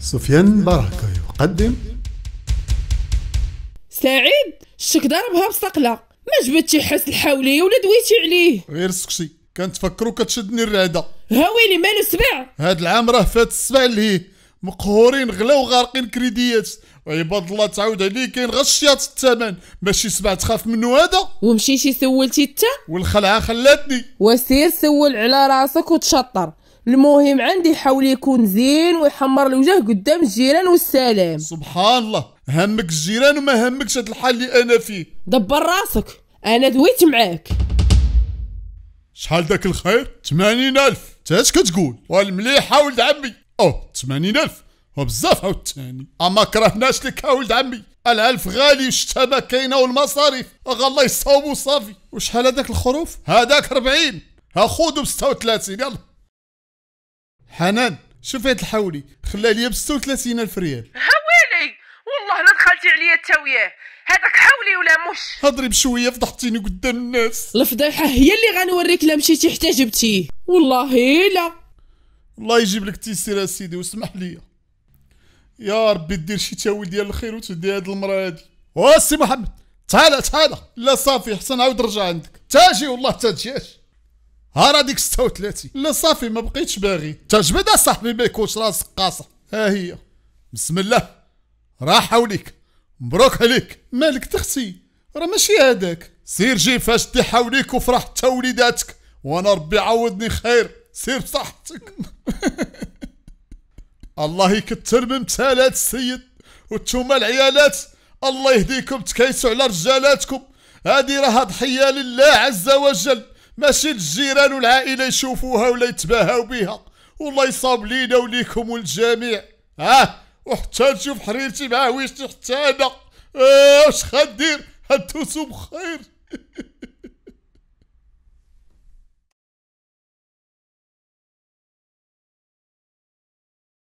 سفيان بركة يقدم سعيد شك ضربها بصقلة ما جبتي حس الحولي ولا دويتي عليه غير سكشي كنتفكرو كتشدني الرعدة هاويلي مالو سبع هاد العام راه فات السبع ليه مقهورين غلا وغارقين كريديات وعباد الله تعاود عليك كاين غير الشياط الثمن ماشي سبع تخاف منو هذا ومشيتي سولتي انت والخلعه خلاتني وسير سول على راسك وتشطر المهم عندي يحاول يكون زين ويحمر الوجه قدام الجيران والسلام سبحان الله همك الجيران وما همكش هاد الحال اللي انا فيه دبر راسك انا دويت معاك شحال داك الخير 80000 انت اش كتقول والمليحه ولد عمي اوه 80000 وبزاف عاود الثاني اما كرهناش لك ولد عمي الالف غالي ما كاينه والمصاريف الله يصاوبو صافي وشحال هذاك الخروف هذاك 40 ها خذو ب 36 يلا حنان شوف هاد الحولي خلى ليا ب 36 الف ريال حوالي والله لا دخلتي عليا انت وياه هذاك حولي ولا مش هضري بشويه فضحتيني قدام الناس الفضيحه هي اللي غنوريك لا مشيتي حتى جبتيه والله لا الله يجيب لك تيسير اسيدي واسمح لي يا ربي دير شي تاويل ديال الخير وتدي هاد المراه هادي واسي محمد تعال تعال لا صافي حسن عاود رجع عندك تاجي والله اش ها راه ديك 36 لا صافي ما بقيتش باغي تجبد اصاحبي ما يكونش راسك قاصح ها هي بسم الله راح حولك مبروك عليك مالك تختي راه ماشي هذاك سير جي فاش حولك وفرح حتى وليداتك وانا ربي عوضني خير سير بصحتك الله يكثر من مثالات السيد وانتوما العيالات الله يهديكم تكيسوا على رجالاتكم هذه راها ضحيه لله عز وجل ماشي الجيران والعائله يشوفوها ولا يتباهاو بها والله يصاب لينا وليكم والجميع ها وحتى نشوف حريرتي مع ويشتي حتى انا آه، اش خندير هتوسو بخير